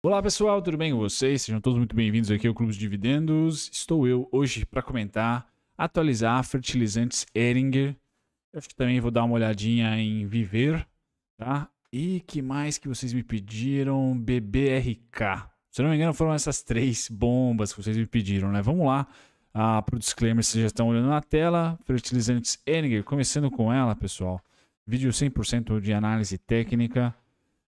Olá pessoal, tudo bem com vocês? Sejam todos muito bem-vindos aqui ao Clube de Dividendos. Estou eu hoje para comentar, atualizar fertilizantes Eringer. Eu acho que também vou dar uma olhadinha em Viver, tá? E que mais que vocês me pediram? BBRK. Se não me engano, foram essas três bombas que vocês me pediram, né? Vamos lá ah, para o disclaimer, vocês já estão olhando na tela. Fertilizantes Eringer, começando com ela, pessoal. Vídeo 100% de análise técnica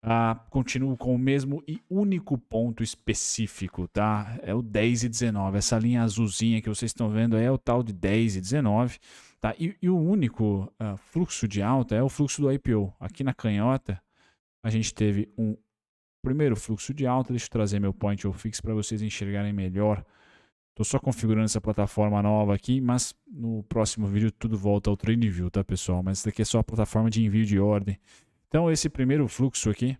ah, continuo com o mesmo e único ponto específico, tá? É o 10 e 19. Essa linha azulzinha que vocês estão vendo é o tal de 10 e 19, tá? E, e o único uh, fluxo de alta é o fluxo do IPO. Aqui na canhota, a gente teve um primeiro fluxo de alta. Deixa eu trazer meu point ou fix para vocês enxergarem melhor. Estou só configurando essa plataforma nova aqui, mas no próximo vídeo tudo volta ao view, tá pessoal? Mas isso daqui é só a plataforma de envio de ordem. Então, esse primeiro fluxo aqui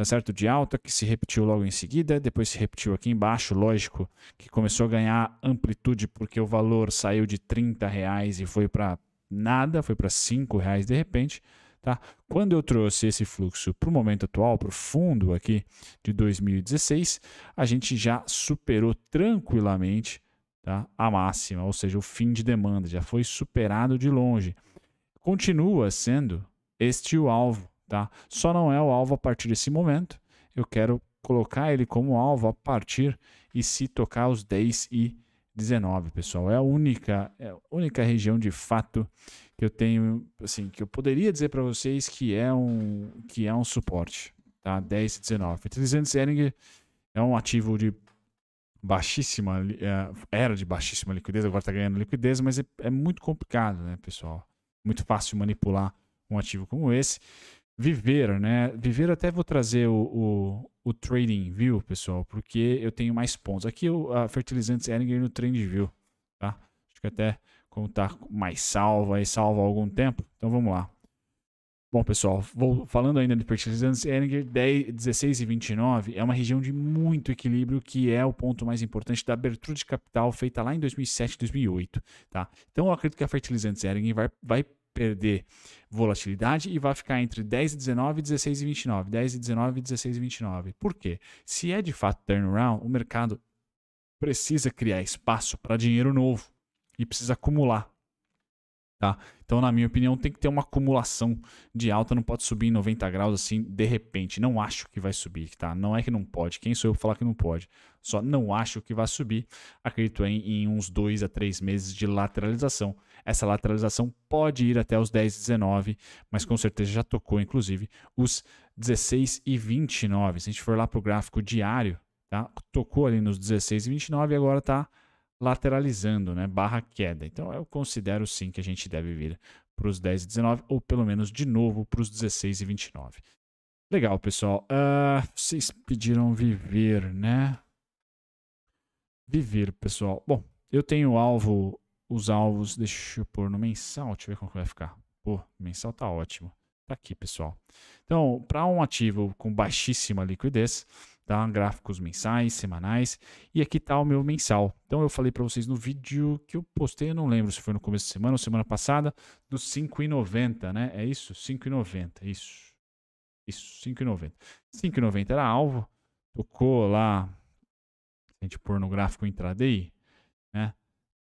tá certo? De alta, que se repetiu logo em seguida, depois se repetiu aqui embaixo, lógico, que começou a ganhar amplitude porque o valor saiu de 30 reais e foi para nada, foi para 5 reais de repente. Tá? Quando eu trouxe esse fluxo para o momento atual, para o fundo aqui de 2016, a gente já superou tranquilamente tá? a máxima, ou seja, o fim de demanda, já foi superado de longe. Continua sendo este o alvo, Tá? Só não é o alvo a partir desse momento. Eu quero colocar ele como alvo a partir e se tocar os 10 e 19, pessoal. É a única, é a única região de fato que eu tenho, assim, que eu poderia dizer para vocês que é um que é um suporte, tá? 10 e 19. Inteligência Zering é um ativo de baixíssima é, era de baixíssima liquidez, agora está ganhando liquidez, mas é, é muito complicado, né, pessoal? Muito fácil manipular um ativo como esse viver, né? Viver até vou trazer o, o, o Trading View, pessoal, porque eu tenho mais pontos. Aqui o a Fertilizantes Erringer no Trading View, tá? Acho que até como tá mais salva e salva há algum tempo. Então vamos lá. Bom, pessoal, vou falando ainda de fertilizantes, Erringer 10, 16 e 29 é uma região de muito equilíbrio que é o ponto mais importante da abertura de capital feita lá em 2007, 2008, tá? Então eu acredito que a fertilizantes Erringer vai, vai perder volatilidade e vai ficar entre 10 e 19, 16 e 29, 10 e 19, 16 e 29. Por quê? Se é de fato turnaround, o mercado precisa criar espaço para dinheiro novo e precisa acumular. Tá? Então, na minha opinião, tem que ter uma acumulação de alta, não pode subir em 90 graus assim de repente. Não acho que vai subir, tá? Não é que não pode, quem sou eu para falar que não pode? Só não acho que vai subir. Acredito em, em uns 2 a 3 meses de lateralização. Essa lateralização pode ir até os 10, 19, mas com certeza já tocou, inclusive, os 16 e 29. Se a gente for lá pro gráfico diário, tá? Tocou ali nos 16 e 29 e agora tá lateralizando, né? Barra queda. Então eu considero sim que a gente deve vir para os 10 e 19, ou pelo menos de novo para os 16 e 29. Legal, pessoal. Uh, vocês pediram viver, né? Viver, pessoal. Bom, eu tenho alvo, os alvos, deixa eu pôr no mensal, deixa eu ver como vai ficar. Pô, mensal tá ótimo. Tá aqui, pessoal. Então, para um ativo com baixíssima liquidez, tá? Gráficos mensais, semanais e aqui tá o meu mensal. Então eu falei para vocês no vídeo que eu postei, eu não lembro se foi no começo da semana ou semana passada, dos 5,90, né? É isso, 5,90, isso. Isso, 5,90. 5,90 era alvo. Tocou lá a gente pôr no gráfico intraday,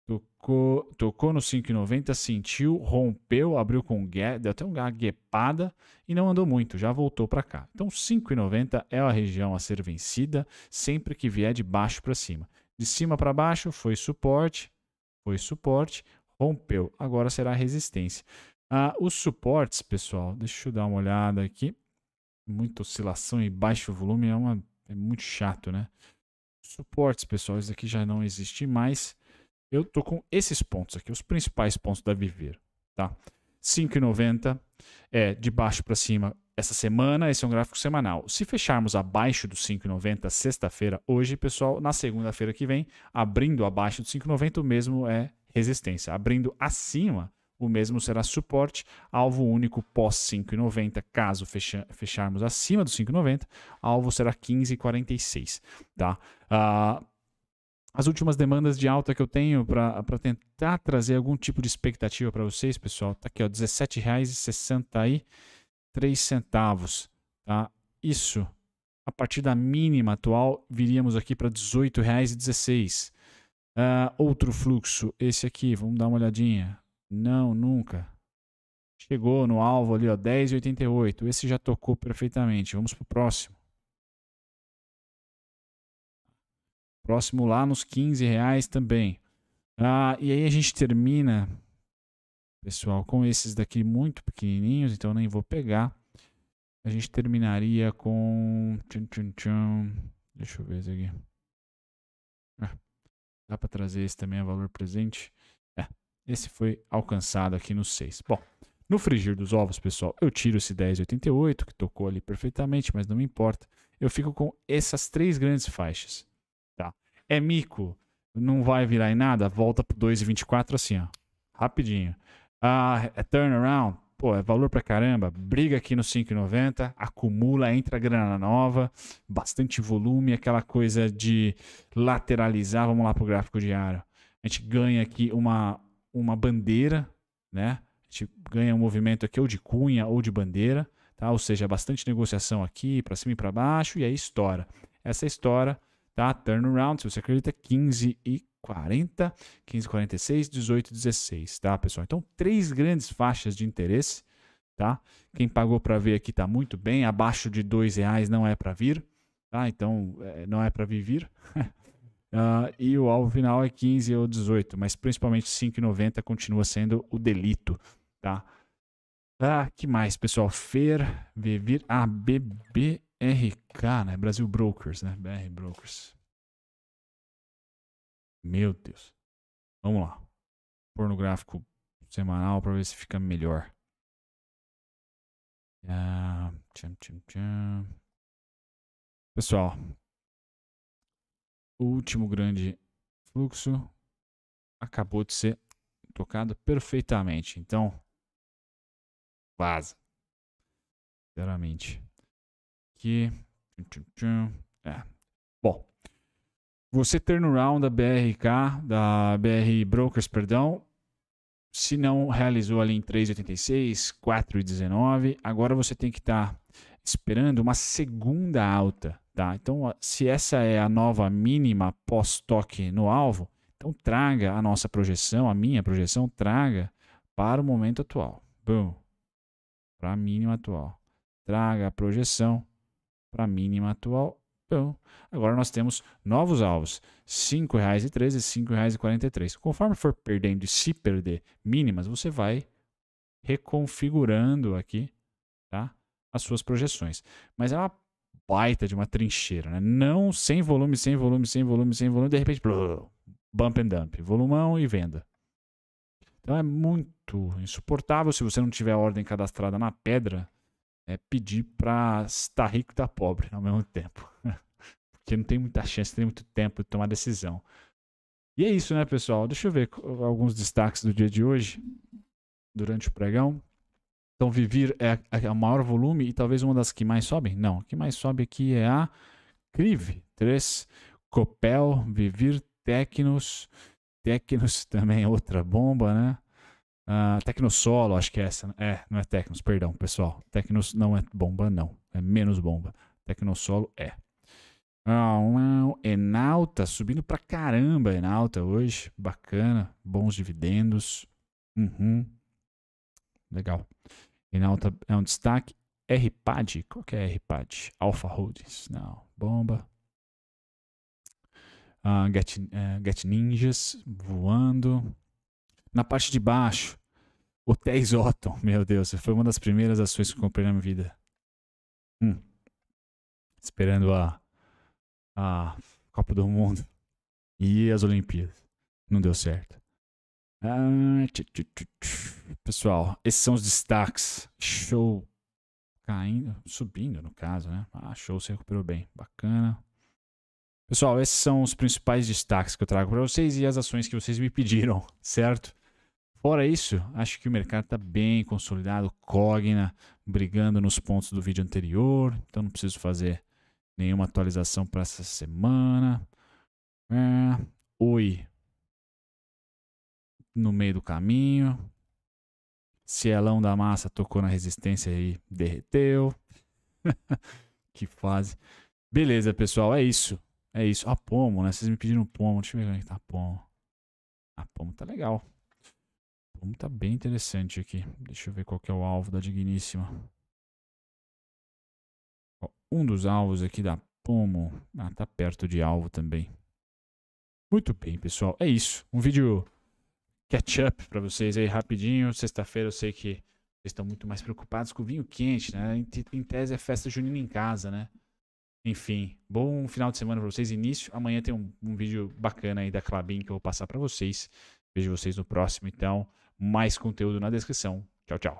Tocou, tocou no 5,90, sentiu, rompeu, abriu com gué, deu até uma guepada e não andou muito, já voltou para cá. Então 5,90 é a região a ser vencida sempre que vier de baixo para cima. De cima para baixo foi suporte, foi suporte, rompeu, agora será resistência. Ah, os suportes, pessoal, deixa eu dar uma olhada aqui. Muita oscilação e baixo volume é, uma, é muito chato, né? Suportes, pessoal, isso aqui já não existe mais. Eu tô com esses pontos aqui, os principais pontos da Viver, tá? 5,90 é de baixo para cima essa semana, esse é um gráfico semanal. Se fecharmos abaixo dos 5,90 sexta-feira hoje, pessoal, na segunda-feira que vem, abrindo abaixo dos 5,90 o mesmo é resistência. Abrindo acima, o mesmo será suporte, alvo único pós 5,90. Caso fecha, fecharmos acima dos 5,90, alvo será 15,46, tá? Uh, as últimas demandas de alta que eu tenho para tentar trazer algum tipo de expectativa para vocês, pessoal. Tá aqui, ó, R$17,63, tá? Isso, a partir da mínima atual, viríamos aqui para R$18,16. Uh, outro fluxo, esse aqui, vamos dar uma olhadinha. Não, nunca. Chegou no alvo ali, ó, 10,88. Esse já tocou perfeitamente. Vamos para o próximo. Próximo lá nos 15 reais também. Ah, e aí a gente termina, pessoal, com esses daqui muito pequenininhos, então nem vou pegar. A gente terminaria com. Tchum, tchum, tchum. Deixa eu ver esse aqui. Ah, dá para trazer esse também a valor presente? É, esse foi alcançado aqui no 6. Bom, no frigir dos ovos, pessoal, eu tiro esse 10,88, que tocou ali perfeitamente, mas não me importa. Eu fico com essas três grandes faixas é mico, não vai virar em nada, volta pro 2,24 assim, ó. Rapidinho. Ah, é turnaround, pô, é valor pra caramba, briga aqui no 5,90, acumula, entra grana nova, bastante volume, aquela coisa de lateralizar, vamos lá pro gráfico diário. A gente ganha aqui uma, uma bandeira, né? A gente ganha um movimento aqui ou de cunha ou de bandeira, tá? Ou seja, bastante negociação aqui, para cima e para baixo, e aí estoura. Essa estoura tá? Turnaround, se você acredita, 15 e 40, 15 46, 18 16, tá, pessoal? Então, três grandes faixas de interesse, tá? Quem pagou para ver aqui tá muito bem, abaixo de dois reais não é para vir, tá? Então, é, não é para viver. uh, ah, e o alvo final é 15 ou 18, mas principalmente 5,90 continua sendo o delito, tá? Ah, que mais, pessoal? Fer, Vivir, ah, BB, RK, né? Brasil Brokers, né? BR Brokers. Meu Deus. Vamos lá. Pôr no gráfico semanal para ver se fica melhor. Ah, Pessoal, o último grande fluxo acabou de ser tocado perfeitamente. Então, vaza. Sinceramente aqui. É. Bom, você turnaround da BRK, da BR Brokers, perdão, se não realizou ali em 3,86, 4,19, agora você tem que estar tá esperando uma segunda alta, tá? Então, se essa é a nova mínima pós-toque no alvo, então traga a nossa projeção, a minha projeção, traga para o momento atual. Boom. Para a mínima atual. Traga a projeção para a mínima atual. Então, agora nós temos novos alvos, R$ 5,13, R$ 5,43. Conforme for perdendo e se perder mínimas, você vai reconfigurando aqui tá, as suas projeções. Mas é uma baita de uma trincheira, né? Não sem volume, sem volume, sem volume, sem volume, de repente, blum, bump and dump, volumão e venda. Então é muito insuportável se você não tiver a ordem cadastrada na pedra é, pedir para estar rico e estar pobre ao mesmo tempo. Porque não tem muita chance, tem muito tempo de tomar decisão. E é isso, né, pessoal? Deixa eu ver alguns destaques do dia de hoje, durante o pregão. Então, Vivir é a, é maior volume e talvez uma das que mais sobem? Não, o que mais sobe aqui é a Crive 3, Copel, Vivir Tecnos. Tecnos também é outra bomba, né? Uh, Tecnosolo, acho que é essa. Né? É, não é Tecnos, perdão, pessoal. Tecnos não é bomba, não. É menos bomba. Tecnosolo é. Uh, uh, Enalta, subindo pra caramba Enalta hoje. Bacana, bons dividendos. Uhum. Legal. Enalta é um destaque. RPAD, qual que é RPAD? Alpha Holdings, não. Bomba. Uh, Get, uh, Get Ninjas voando. Na parte de baixo, hotéis Otton. Meu Deus, foi uma das primeiras ações que eu comprei na minha vida. Hum. Esperando a, a Copa do Mundo e as Olimpíadas. Não deu certo. Ah, Pessoal, esses são os destaques. Show caindo, subindo no caso, né? Ah, show se recuperou bem. Bacana. Pessoal, esses são os principais destaques que eu trago para vocês e as ações que vocês me pediram, certo? Fora isso, acho que o mercado está bem consolidado, Cogna brigando nos pontos do vídeo anterior, então não preciso fazer nenhuma atualização para essa semana. É, Oi no meio do caminho. Cielão da massa tocou na resistência e derreteu. que fase. Beleza, pessoal, é isso. É isso. A ah, pomo, né? Vocês me pediram pomo. Deixa eu ver como é que tá a pomo. A ah, pomo tá legal. Como tá bem interessante aqui. Deixa eu ver qual que é o alvo da digníssima. um dos alvos aqui da Pomo. Ah, tá perto de alvo também. Muito bem, pessoal. É isso. Um vídeo catch-up para vocês aí rapidinho. Sexta-feira eu sei que vocês estão muito mais preocupados com o vinho quente, né? Em, em tese é festa junina em casa, né? Enfim, bom final de semana para vocês. Início. Amanhã tem um, um vídeo bacana aí da Clabin que eu vou passar para vocês. Vejo vocês no próximo, então mais conteúdo na descrição. Tchau, tchau.